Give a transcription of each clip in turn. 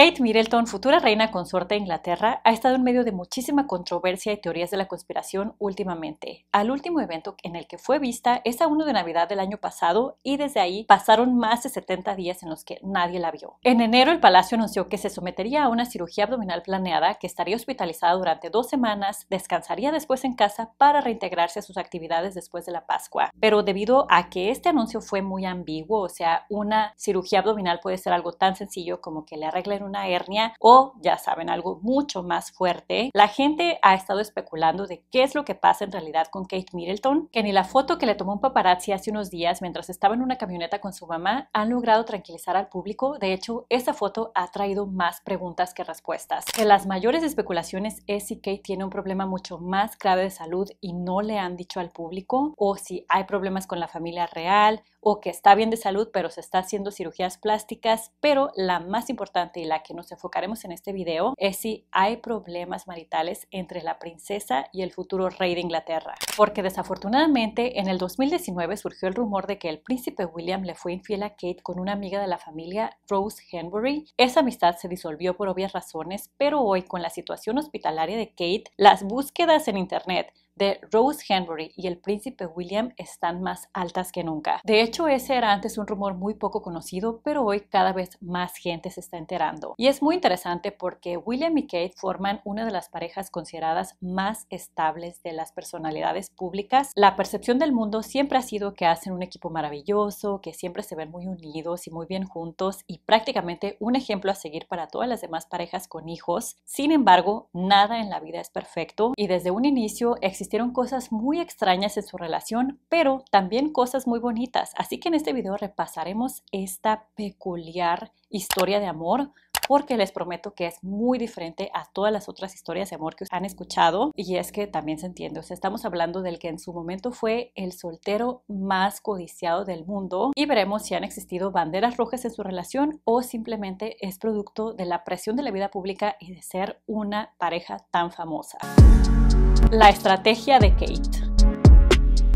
Kate Middleton, futura reina consorte de Inglaterra, ha estado en medio de muchísima controversia y teorías de la conspiración últimamente. Al último evento en el que fue vista es a uno de Navidad del año pasado y desde ahí pasaron más de 70 días en los que nadie la vio. En enero el palacio anunció que se sometería a una cirugía abdominal planeada, que estaría hospitalizada durante dos semanas, descansaría después en casa para reintegrarse a sus actividades después de la Pascua. Pero debido a que este anuncio fue muy ambiguo, o sea, una cirugía abdominal puede ser algo tan sencillo como que le arreglen una hernia o, ya saben, algo mucho más fuerte, la gente ha estado especulando de qué es lo que pasa en realidad con Kate Middleton, que ni la foto que le tomó un paparazzi hace unos días mientras estaba en una camioneta con su mamá han logrado tranquilizar al público. De hecho, esa foto ha traído más preguntas que respuestas. De las mayores especulaciones es si Kate tiene un problema mucho más grave de salud y no le han dicho al público, o si hay problemas con la familia real, o que está bien de salud pero se está haciendo cirugías plásticas, pero la más importante y la que nos enfocaremos en este video es si hay problemas maritales entre la princesa y el futuro rey de Inglaterra. Porque desafortunadamente en el 2019 surgió el rumor de que el príncipe William le fue infiel a Kate con una amiga de la familia, Rose Henbury. Esa amistad se disolvió por obvias razones, pero hoy con la situación hospitalaria de Kate, las búsquedas en internet de Rose Henry y el príncipe William están más altas que nunca. De hecho, ese era antes un rumor muy poco conocido, pero hoy cada vez más gente se está enterando. Y es muy interesante porque William y Kate forman una de las parejas consideradas más estables de las personalidades públicas. La percepción del mundo siempre ha sido que hacen un equipo maravilloso, que siempre se ven muy unidos y muy bien juntos y prácticamente un ejemplo a seguir para todas las demás parejas con hijos. Sin embargo, nada en la vida es perfecto y desde un inicio existe existieron cosas muy extrañas en su relación, pero también cosas muy bonitas. Así que en este video repasaremos esta peculiar historia de amor porque les prometo que es muy diferente a todas las otras historias de amor que han escuchado y es que también se entiende, o sea, estamos hablando del que en su momento fue el soltero más codiciado del mundo y veremos si han existido banderas rojas en su relación o simplemente es producto de la presión de la vida pública y de ser una pareja tan famosa. La estrategia de Kate.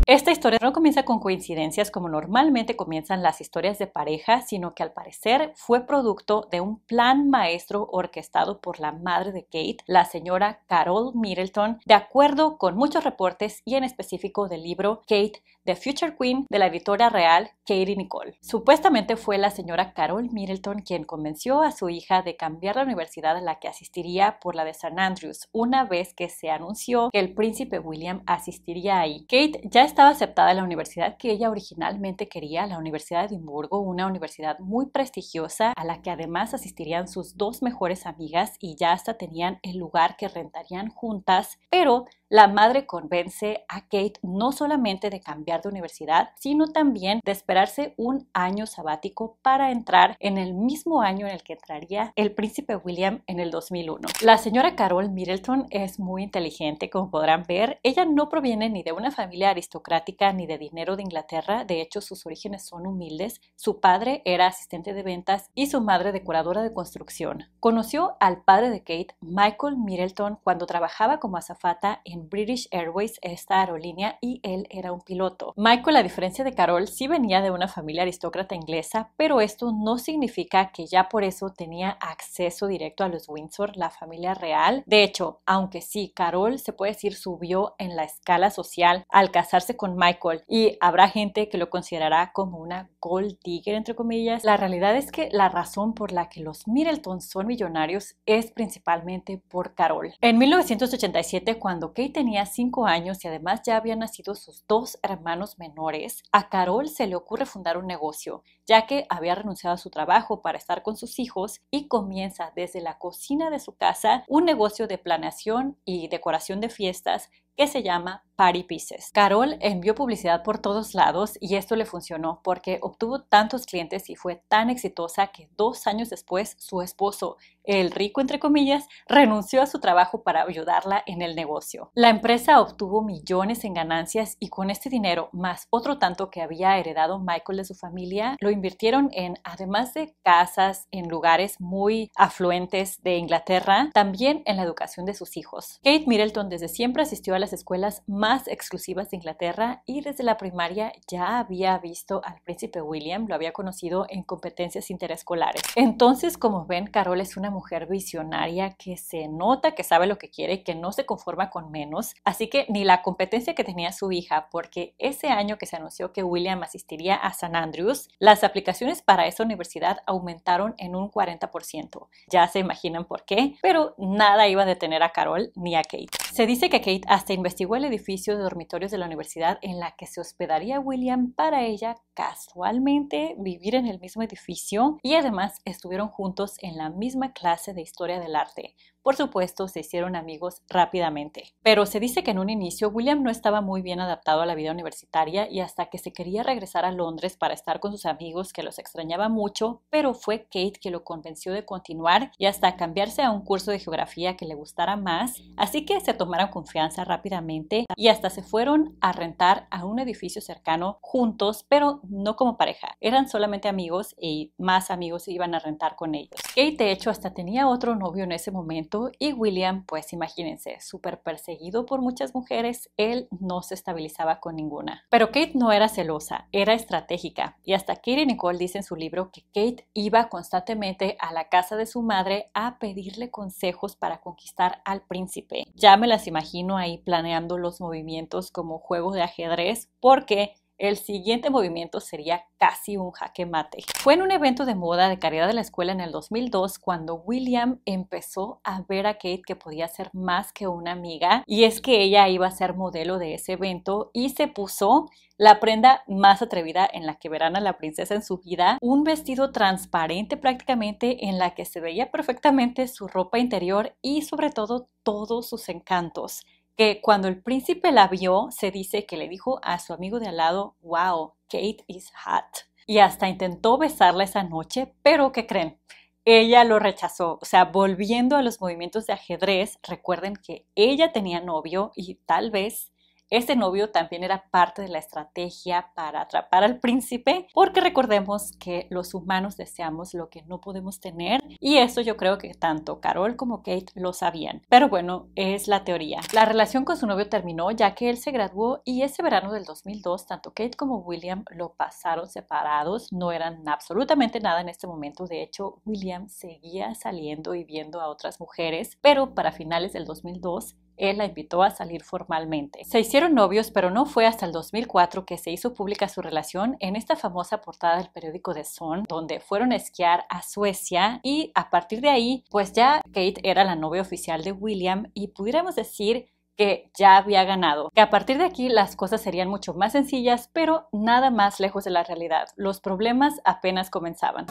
Esta historia no comienza con coincidencias como normalmente comienzan las historias de pareja, sino que al parecer fue producto de un plan maestro orquestado por la madre de Kate, la señora Carol Middleton, de acuerdo con muchos reportes y en específico del libro Kate, The Future Queen de la editora real Katie Nicole. Supuestamente fue la señora Carol Middleton quien convenció a su hija de cambiar la universidad a la que asistiría por la de St. Andrews una vez que se anunció que el príncipe William asistiría ahí. Kate ya estaba aceptada la universidad que ella originalmente quería, la Universidad de Edimburgo, una universidad muy prestigiosa a la que además asistirían sus dos mejores amigas y ya hasta tenían el lugar que rentarían juntas, pero la madre convence a Kate no solamente de cambiar de universidad, sino también de esperarse un año sabático para entrar en el mismo año en el que entraría el príncipe William en el 2001. La señora Carol Middleton es muy inteligente, como podrán ver. Ella no proviene ni de una familia aristocrática ni de dinero de Inglaterra, de hecho sus orígenes son humildes. Su padre era asistente de ventas y su madre decoradora de construcción. Conoció al padre de Kate, Michael Middleton, cuando trabajaba como azafata en British Airways, esta aerolínea, y él era un piloto. Michael, a diferencia de Carol, sí venía de una familia aristócrata inglesa, pero esto no significa que ya por eso tenía acceso directo a los Windsor, la familia real. De hecho, aunque sí, Carol se puede decir subió en la escala social al casarse con Michael y habrá gente que lo considerará como una gold digger, entre comillas. La realidad es que la razón por la que los Middleton son millonarios es principalmente por Carol. En 1987, cuando Kate tenía cinco años y además ya habían nacido sus dos hermanos menores, a Carol se le ocurre fundar un negocio, ya que había renunciado a su trabajo para estar con sus hijos y comienza desde la cocina de su casa un negocio de planeación y decoración de fiestas que se llama Party Pieces. Carol envió publicidad por todos lados y esto le funcionó porque obtuvo tantos clientes y fue tan exitosa que dos años después su esposo el rico, entre comillas, renunció a su trabajo para ayudarla en el negocio. La empresa obtuvo millones en ganancias y con este dinero, más otro tanto que había heredado Michael de su familia, lo invirtieron en, además de casas en lugares muy afluentes de Inglaterra, también en la educación de sus hijos. Kate Middleton desde siempre asistió a las escuelas más exclusivas de Inglaterra y desde la primaria ya había visto al príncipe William, lo había conocido en competencias interescolares. Entonces, como ven, Carol es una mujer visionaria que se nota que sabe lo que quiere, que no se conforma con menos. Así que ni la competencia que tenía su hija, porque ese año que se anunció que William asistiría a San Andrews, las aplicaciones para esa universidad aumentaron en un 40%. Ya se imaginan por qué, pero nada iba a detener a Carol ni a Kate. Se dice que Kate hasta investigó el edificio de dormitorios de la universidad en la que se hospedaría William para ella casualmente vivir en el mismo edificio y además estuvieron juntos en la misma clase clase de historia del arte por supuesto, se hicieron amigos rápidamente. Pero se dice que en un inicio William no estaba muy bien adaptado a la vida universitaria y hasta que se quería regresar a Londres para estar con sus amigos que los extrañaba mucho, pero fue Kate que lo convenció de continuar y hasta cambiarse a un curso de geografía que le gustara más, así que se tomaron confianza rápidamente y hasta se fueron a rentar a un edificio cercano juntos, pero no como pareja. Eran solamente amigos y más amigos se iban a rentar con ellos. Kate de hecho hasta tenía otro novio en ese momento y William, pues imagínense, súper perseguido por muchas mujeres, él no se estabilizaba con ninguna. Pero Kate no era celosa, era estratégica. Y hasta Kiri Nicole dice en su libro que Kate iba constantemente a la casa de su madre a pedirle consejos para conquistar al príncipe. Ya me las imagino ahí planeando los movimientos como juegos de ajedrez porque el siguiente movimiento sería casi un jaque mate. Fue en un evento de moda de caridad de la escuela en el 2002 cuando William empezó a ver a Kate que podía ser más que una amiga y es que ella iba a ser modelo de ese evento y se puso la prenda más atrevida en la que verán a la princesa en su vida, un vestido transparente prácticamente en la que se veía perfectamente su ropa interior y sobre todo todos sus encantos que cuando el príncipe la vio, se dice que le dijo a su amigo de al lado, wow, Kate is hot. Y hasta intentó besarla esa noche, pero ¿qué creen? Ella lo rechazó. O sea, volviendo a los movimientos de ajedrez, recuerden que ella tenía novio y tal vez este novio también era parte de la estrategia para atrapar al príncipe, porque recordemos que los humanos deseamos lo que no podemos tener y eso yo creo que tanto Carol como Kate lo sabían. Pero bueno, es la teoría. La relación con su novio terminó ya que él se graduó y ese verano del 2002 tanto Kate como William lo pasaron separados, no eran absolutamente nada en este momento, de hecho William seguía saliendo y viendo a otras mujeres, pero para finales del 2002 él la invitó a salir formalmente. Se hicieron novios, pero no fue hasta el 2004 que se hizo pública su relación en esta famosa portada del periódico The Sun, donde fueron a esquiar a Suecia y a partir de ahí, pues ya Kate era la novia oficial de William y pudiéramos decir que ya había ganado. Que a partir de aquí las cosas serían mucho más sencillas, pero nada más lejos de la realidad. Los problemas apenas comenzaban.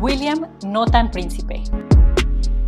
William, no tan príncipe.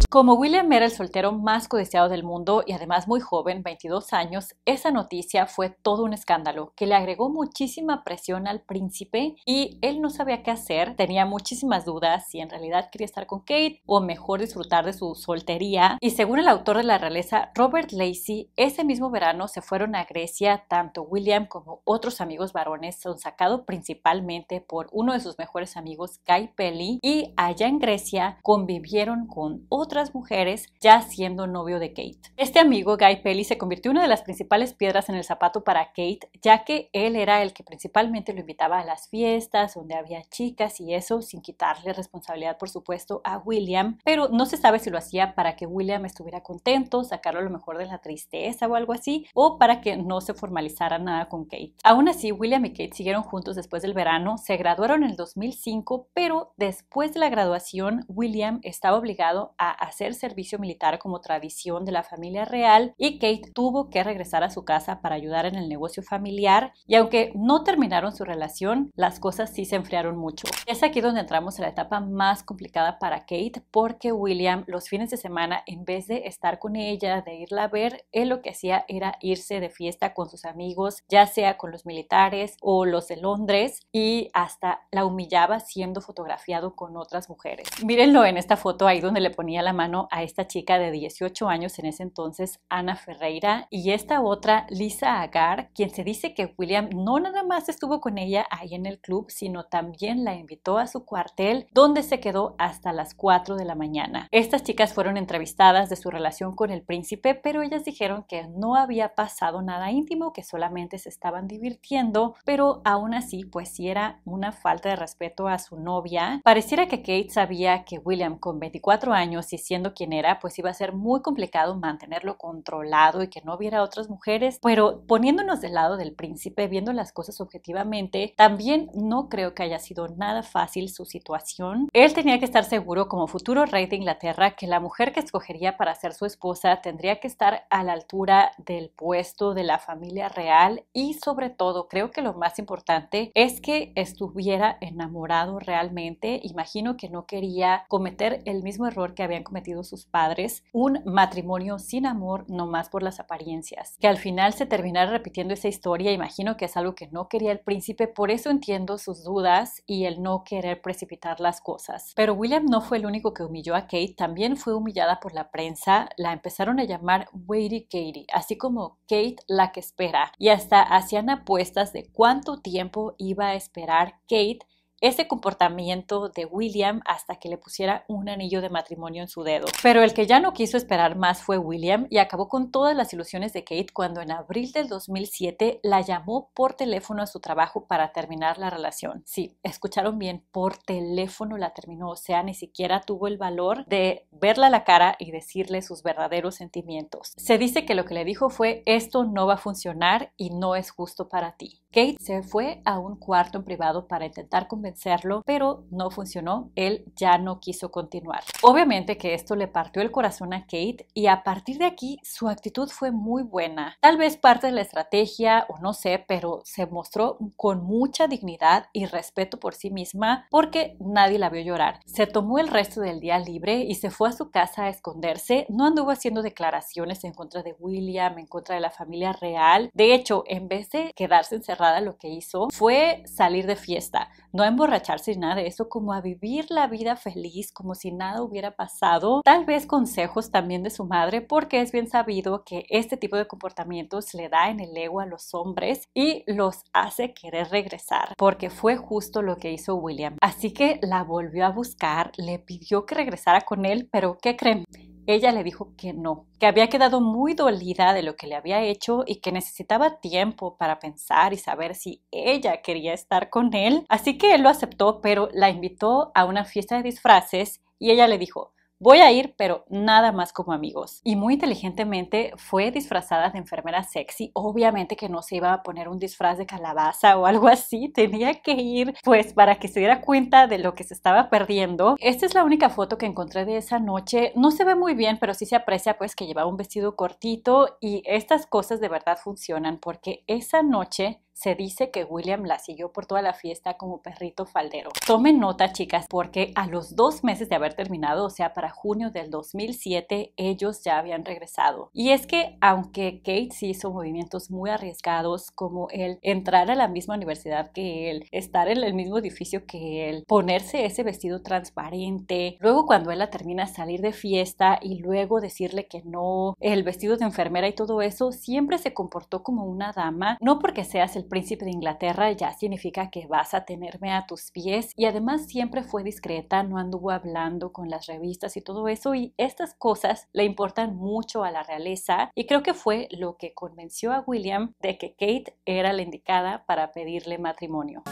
Como William era el soltero más codiciado del mundo y además muy joven, 22 años, esa noticia fue todo un escándalo que le agregó muchísima presión al príncipe y él no sabía qué hacer, tenía muchísimas dudas si en realidad quería estar con Kate o mejor disfrutar de su soltería. Y según el autor de la realeza, Robert Lacey, ese mismo verano se fueron a Grecia, tanto William como otros amigos varones son sacados principalmente por uno de sus mejores amigos, Guy Pelly, y allá en Grecia convivieron con otras mujeres ya siendo novio de Kate. Este amigo, Guy Pelly, se convirtió en una de las principales piedras en el zapato para Kate, ya que él era el que principalmente lo invitaba a las fiestas, donde había chicas y eso, sin quitarle responsabilidad, por supuesto, a William, pero no se sabe si lo hacía para que William estuviera contento, sacarlo a lo mejor de la tristeza o algo así, o para que no se formalizara nada con Kate. Aún así, William y Kate siguieron juntos después del verano, se graduaron en el 2005, pero después de la graduación, William estaba obligado a hacer servicio militar como tradición de la familia real y Kate tuvo que regresar a su casa para ayudar en el negocio familiar y aunque no terminaron su relación, las cosas sí se enfriaron mucho. Es aquí donde entramos a la etapa más complicada para Kate porque William los fines de semana en vez de estar con ella, de irla a ver, él lo que hacía era irse de fiesta con sus amigos, ya sea con los militares o los de Londres y hasta la humillaba siendo fotografiado con otras mujeres. Mírenlo en esta foto ahí donde le ponía la mano a esta chica de 18 años en ese entonces, Ana Ferreira, y esta otra, Lisa Agar, quien se dice que William no nada más estuvo con ella ahí en el club, sino también la invitó a su cuartel, donde se quedó hasta las 4 de la mañana. Estas chicas fueron entrevistadas de su relación con el príncipe, pero ellas dijeron que no había pasado nada íntimo, que solamente se estaban divirtiendo, pero aún así, pues sí era una falta de respeto a su novia. Pareciera que Kate sabía que William con 24 años y siendo quien era, pues iba a ser muy complicado mantenerlo controlado y que no hubiera otras mujeres, pero poniéndonos del lado del príncipe, viendo las cosas objetivamente, también no creo que haya sido nada fácil su situación. Él tenía que estar seguro como futuro rey de Inglaterra que la mujer que escogería para ser su esposa tendría que estar a la altura del puesto de la familia real y sobre todo creo que lo más importante es que estuviera enamorado realmente. Imagino que no quería cometer el mismo error que habían cometido sus padres, un matrimonio sin amor no más por las apariencias. Que al final se terminara repitiendo esa historia, imagino que es algo que no quería el príncipe, por eso entiendo sus dudas y el no querer precipitar las cosas. Pero William no fue el único que humilló a Kate, también fue humillada por la prensa, la empezaron a llamar Waity Katie, así como Kate la que espera, y hasta hacían apuestas de cuánto tiempo iba a esperar Kate ese comportamiento de William hasta que le pusiera un anillo de matrimonio en su dedo. Pero el que ya no quiso esperar más fue William y acabó con todas las ilusiones de Kate cuando en abril del 2007 la llamó por teléfono a su trabajo para terminar la relación. Sí, escucharon bien, por teléfono la terminó, o sea, ni siquiera tuvo el valor de verla a la cara y decirle sus verdaderos sentimientos. Se dice que lo que le dijo fue esto no va a funcionar y no es justo para ti. Kate se fue a un cuarto en privado para intentar convencerlo, pero no funcionó. Él ya no quiso continuar. Obviamente que esto le partió el corazón a Kate y a partir de aquí su actitud fue muy buena. Tal vez parte de la estrategia o no sé, pero se mostró con mucha dignidad y respeto por sí misma porque nadie la vio llorar. Se tomó el resto del día libre y se fue a su casa a esconderse. No anduvo haciendo declaraciones en contra de William, en contra de la familia real. De hecho, en vez de quedarse encerrada, lo que hizo fue salir de fiesta, no emborracharse ni nada de eso, como a vivir la vida feliz, como si nada hubiera pasado. Tal vez consejos también de su madre, porque es bien sabido que este tipo de comportamientos le da en el ego a los hombres y los hace querer regresar, porque fue justo lo que hizo William. Así que la volvió a buscar, le pidió que regresara con él, pero ¿qué creen? ella le dijo que no, que había quedado muy dolida de lo que le había hecho y que necesitaba tiempo para pensar y saber si ella quería estar con él. Así que él lo aceptó, pero la invitó a una fiesta de disfraces y ella le dijo, Voy a ir, pero nada más como amigos. Y muy inteligentemente fue disfrazada de enfermera sexy. Obviamente que no se iba a poner un disfraz de calabaza o algo así. Tenía que ir, pues, para que se diera cuenta de lo que se estaba perdiendo. Esta es la única foto que encontré de esa noche. No se ve muy bien, pero sí se aprecia, pues, que llevaba un vestido cortito. Y estas cosas de verdad funcionan porque esa noche se dice que William la siguió por toda la fiesta como perrito faldero. Tomen nota, chicas, porque a los dos meses de haber terminado, o sea, para junio del 2007, ellos ya habían regresado. Y es que, aunque Kate sí hizo movimientos muy arriesgados, como el entrar a la misma universidad que él, estar en el mismo edificio que él, ponerse ese vestido transparente, luego cuando él la termina salir de fiesta y luego decirle que no, el vestido de enfermera y todo eso, siempre se comportó como una dama, no porque seas el príncipe de Inglaterra ya significa que vas a tenerme a tus pies y además siempre fue discreta, no anduvo hablando con las revistas y todo eso y estas cosas le importan mucho a la realeza y creo que fue lo que convenció a William de que Kate era la indicada para pedirle matrimonio.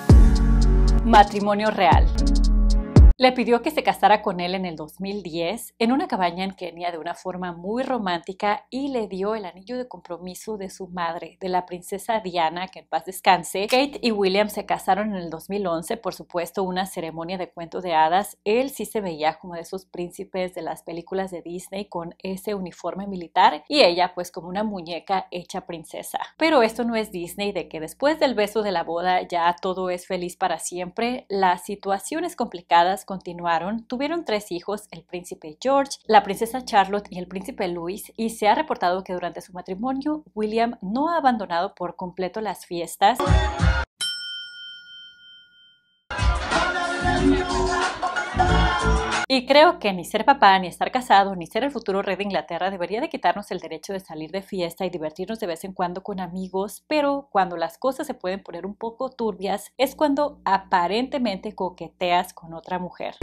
Matrimonio real. Le pidió que se casara con él en el 2010 en una cabaña en Kenia de una forma muy romántica y le dio el anillo de compromiso de su madre, de la princesa Diana, que en paz descanse. Kate y William se casaron en el 2011, por supuesto, una ceremonia de cuento de hadas. Él sí se veía como de esos príncipes de las películas de Disney con ese uniforme militar y ella pues como una muñeca hecha princesa. Pero esto no es Disney de que después del beso de la boda ya todo es feliz para siempre. Las situaciones complicadas continuaron, tuvieron tres hijos, el príncipe George, la princesa Charlotte y el príncipe Louis, y se ha reportado que durante su matrimonio William no ha abandonado por completo las fiestas. Y creo que ni ser papá, ni estar casado, ni ser el futuro rey de Inglaterra debería de quitarnos el derecho de salir de fiesta y divertirnos de vez en cuando con amigos, pero cuando las cosas se pueden poner un poco turbias es cuando aparentemente coqueteas con otra mujer.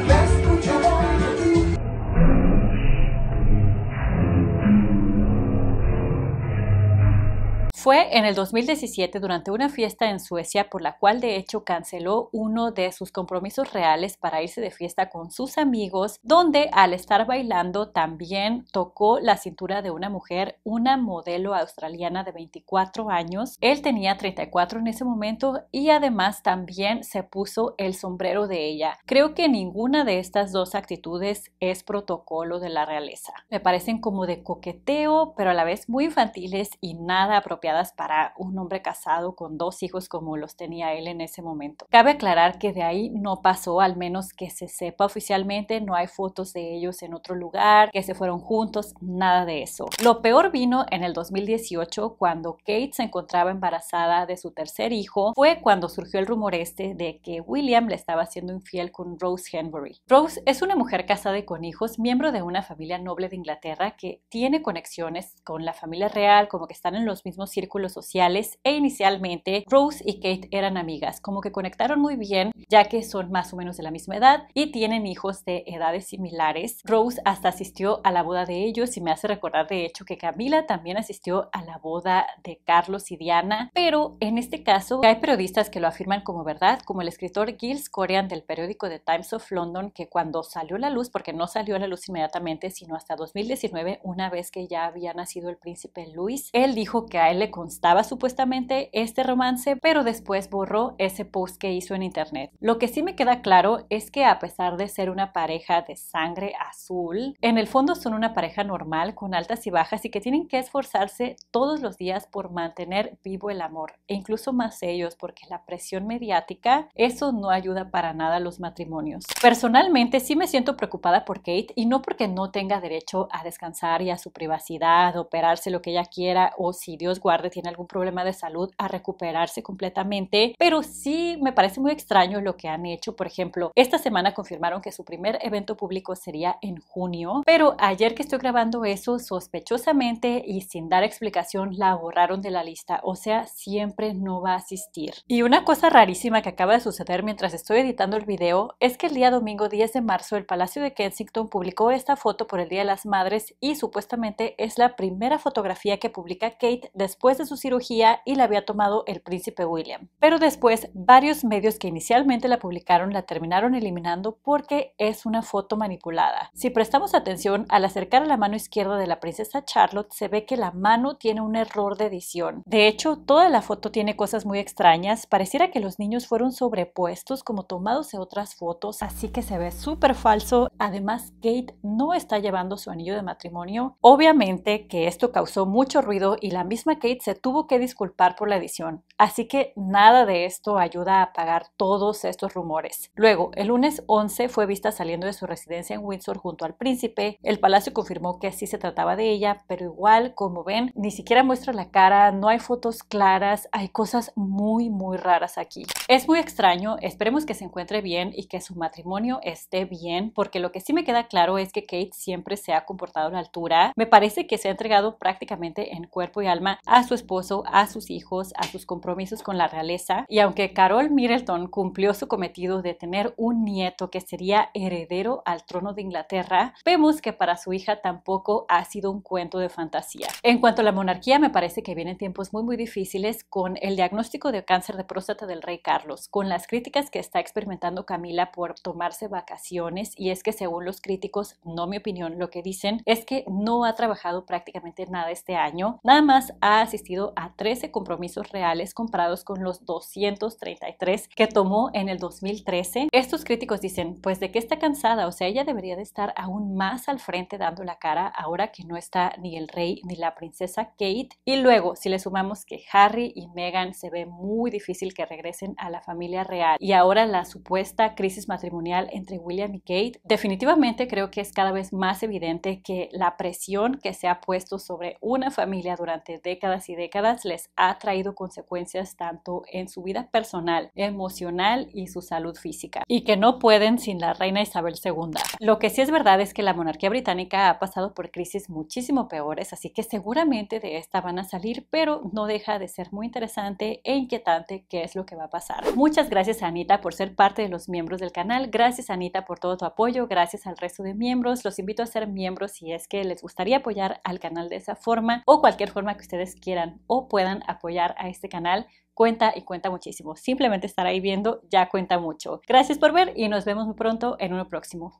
Fue en el 2017 durante una fiesta en Suecia por la cual de hecho canceló uno de sus compromisos reales para irse de fiesta con sus amigos, donde al estar bailando también tocó la cintura de una mujer, una modelo australiana de 24 años. Él tenía 34 en ese momento y además también se puso el sombrero de ella. Creo que ninguna de estas dos actitudes es protocolo de la realeza. Me parecen como de coqueteo, pero a la vez muy infantiles y nada apropiado para un hombre casado con dos hijos como los tenía él en ese momento. Cabe aclarar que de ahí no pasó, al menos que se sepa oficialmente, no hay fotos de ellos en otro lugar, que se fueron juntos, nada de eso. Lo peor vino en el 2018 cuando Kate se encontraba embarazada de su tercer hijo, fue cuando surgió el rumor este de que William le estaba haciendo infiel con Rose Hanbury. Rose es una mujer casada con hijos, miembro de una familia noble de Inglaterra que tiene conexiones con la familia real, como que están en los mismos círculos sociales e inicialmente Rose y Kate eran amigas, como que conectaron muy bien ya que son más o menos de la misma edad y tienen hijos de edades similares. Rose hasta asistió a la boda de ellos y me hace recordar de hecho que Camila también asistió a la boda de Carlos y Diana, pero en este caso hay periodistas que lo afirman como verdad, como el escritor Gilles corean del periódico The Times of London, que cuando salió la luz, porque no salió a la luz inmediatamente, sino hasta 2019, una vez que ya había nacido el príncipe Luis, él dijo que a él le constaba supuestamente este romance, pero después borró ese post que hizo en internet. Lo que sí me queda claro es que a pesar de ser una pareja de sangre azul, en el fondo son una pareja normal con altas y bajas y que tienen que esforzarse todos los días por mantener vivo el amor, e incluso más ellos, porque la presión mediática, eso no ayuda para nada a los matrimonios. Personalmente sí me siento preocupada por Kate y no porque no tenga derecho a descansar y a su privacidad, operarse lo que ella quiera o si Dios guarda tiene algún problema de salud a recuperarse completamente, pero sí me parece muy extraño lo que han hecho. Por ejemplo, esta semana confirmaron que su primer evento público sería en junio, pero ayer que estoy grabando eso, sospechosamente y sin dar explicación, la borraron de la lista, o sea, siempre no va a asistir. Y una cosa rarísima que acaba de suceder mientras estoy editando el video es que el día domingo 10 de marzo el Palacio de Kensington publicó esta foto por el Día de las Madres y supuestamente es la primera fotografía que publica Kate después de su cirugía y la había tomado el príncipe William. Pero después, varios medios que inicialmente la publicaron la terminaron eliminando porque es una foto manipulada. Si prestamos atención, al acercar a la mano izquierda de la princesa Charlotte se ve que la mano tiene un error de edición. De hecho, toda la foto tiene cosas muy extrañas. Pareciera que los niños fueron sobrepuestos como tomados de otras fotos, así que se ve súper falso. Además, Kate no está llevando su anillo de matrimonio. Obviamente que esto causó mucho ruido y la misma Kate se tuvo que disculpar por la edición, así que nada de esto ayuda a apagar todos estos rumores. Luego, el lunes 11 fue vista saliendo de su residencia en Windsor junto al príncipe. El palacio confirmó que sí se trataba de ella, pero igual, como ven, ni siquiera muestra la cara, no hay fotos claras, hay cosas muy, muy raras aquí. Es muy extraño, esperemos que se encuentre bien y que su matrimonio esté bien, porque lo que sí me queda claro es que Kate siempre se ha comportado a la altura. Me parece que se ha entregado prácticamente en cuerpo y alma a su esposo, a sus hijos, a sus compromisos con la realeza. Y aunque Carol Middleton cumplió su cometido de tener un nieto que sería heredero al trono de Inglaterra, vemos que para su hija tampoco ha sido un cuento de fantasía. En cuanto a la monarquía, me parece que vienen tiempos muy muy difíciles con el diagnóstico de cáncer de próstata del rey Carlos, con las críticas que está experimentando Camila por tomarse vacaciones y es que según los críticos, no mi opinión, lo que dicen es que no ha trabajado prácticamente nada este año, nada más ha asistido a 13 compromisos reales comparados con los 233 que tomó en el 2013. Estos críticos dicen, pues de qué está cansada, o sea, ella debería de estar aún más al frente dando la cara ahora que no está ni el rey ni la princesa Kate. Y luego, si le sumamos que Harry y Meghan se ve muy difícil que regresen a la familia real y ahora la supuesta crisis matrimonial entre William y Kate, definitivamente creo que es cada vez más evidente que la presión que se ha puesto sobre una familia durante décadas y décadas les ha traído consecuencias tanto en su vida personal, emocional y su salud física, y que no pueden sin la reina Isabel II. Lo que sí es verdad es que la monarquía británica ha pasado por crisis muchísimo peores, así que seguramente de esta van a salir, pero no deja de ser muy interesante e inquietante qué es lo que va a pasar. Muchas gracias Anita por ser parte de los miembros del canal, gracias Anita por todo tu apoyo, gracias al resto de miembros, los invito a ser miembros si es que les gustaría apoyar al canal de esa forma o cualquier forma que ustedes quieran o puedan apoyar a este canal cuenta y cuenta muchísimo. Simplemente estar ahí viendo ya cuenta mucho. Gracias por ver y nos vemos muy pronto en uno próximo.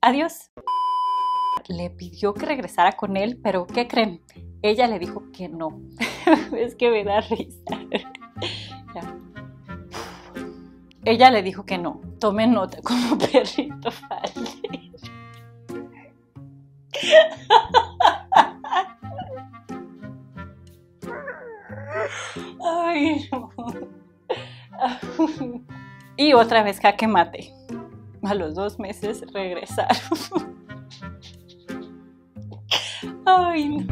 Adiós. Le pidió que regresara con él, pero ¿qué creen? Ella le dijo que no. es que me da risa. Ella le dijo que no. tome nota como perrito, Y otra vez jaque mate. A los dos meses regresar Ay,